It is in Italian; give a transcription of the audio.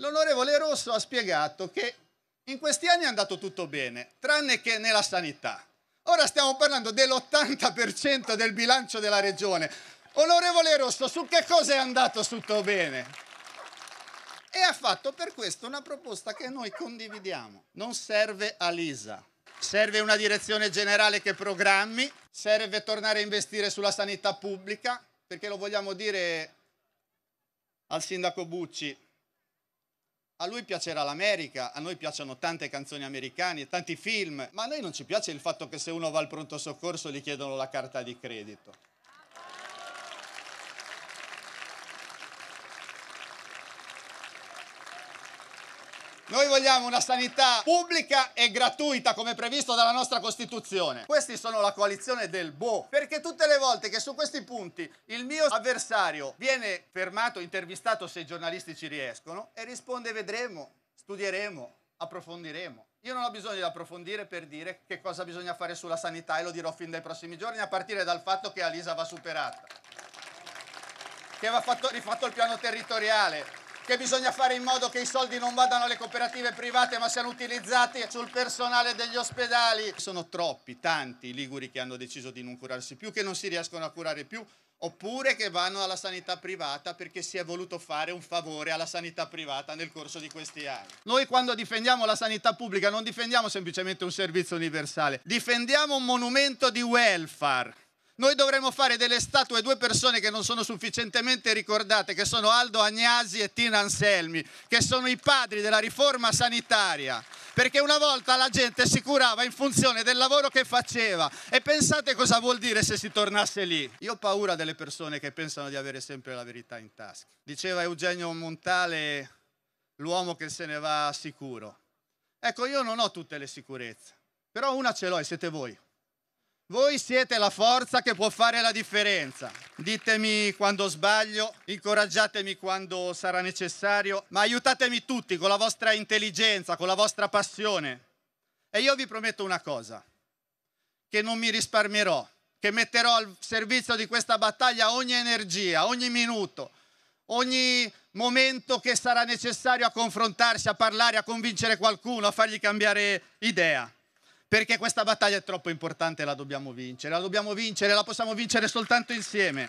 L'onorevole Rosso ha spiegato che in questi anni è andato tutto bene, tranne che nella sanità. Ora stiamo parlando dell'80% del bilancio della regione. Onorevole Rosso, su che cosa è andato tutto bene? E ha fatto per questo una proposta che noi condividiamo. Non serve a Lisa, serve una direzione generale che programmi, serve tornare a investire sulla sanità pubblica, perché lo vogliamo dire al sindaco Bucci, a lui piacerà l'America, a noi piacciono tante canzoni americane, tanti film, ma a noi non ci piace il fatto che se uno va al pronto soccorso gli chiedono la carta di credito. Noi vogliamo una sanità pubblica e gratuita come previsto dalla nostra Costituzione. Questi sono la coalizione del boh, perché tutte le volte che su questi punti il mio avversario viene fermato, intervistato se i giornalisti ci riescono e risponde vedremo, studieremo, approfondiremo. Io non ho bisogno di approfondire per dire che cosa bisogna fare sulla sanità e lo dirò fin dai prossimi giorni a partire dal fatto che Alisa va superata, che va fatto, rifatto il piano territoriale, che bisogna fare in modo che i soldi non vadano alle cooperative private ma siano utilizzati sul personale degli ospedali. Sono troppi, tanti i liguri che hanno deciso di non curarsi più, che non si riescono a curare più oppure che vanno alla sanità privata perché si è voluto fare un favore alla sanità privata nel corso di questi anni. Noi quando difendiamo la sanità pubblica non difendiamo semplicemente un servizio universale, difendiamo un monumento di welfare. Noi dovremmo fare delle statue a due persone che non sono sufficientemente ricordate, che sono Aldo Agnasi e Tina Anselmi, che sono i padri della riforma sanitaria perché una volta la gente si curava in funzione del lavoro che faceva e pensate cosa vuol dire se si tornasse lì. Io ho paura delle persone che pensano di avere sempre la verità in tasca. Diceva Eugenio Montale, l'uomo che se ne va sicuro. Ecco, io non ho tutte le sicurezze, però una ce l'ho e siete voi. Voi siete la forza che può fare la differenza. Ditemi quando sbaglio, incoraggiatemi quando sarà necessario, ma aiutatemi tutti con la vostra intelligenza, con la vostra passione. E io vi prometto una cosa, che non mi risparmierò, che metterò al servizio di questa battaglia ogni energia, ogni minuto, ogni momento che sarà necessario a confrontarsi, a parlare, a convincere qualcuno, a fargli cambiare idea perché questa battaglia è troppo importante la dobbiamo vincere, la dobbiamo vincere, la possiamo vincere soltanto insieme.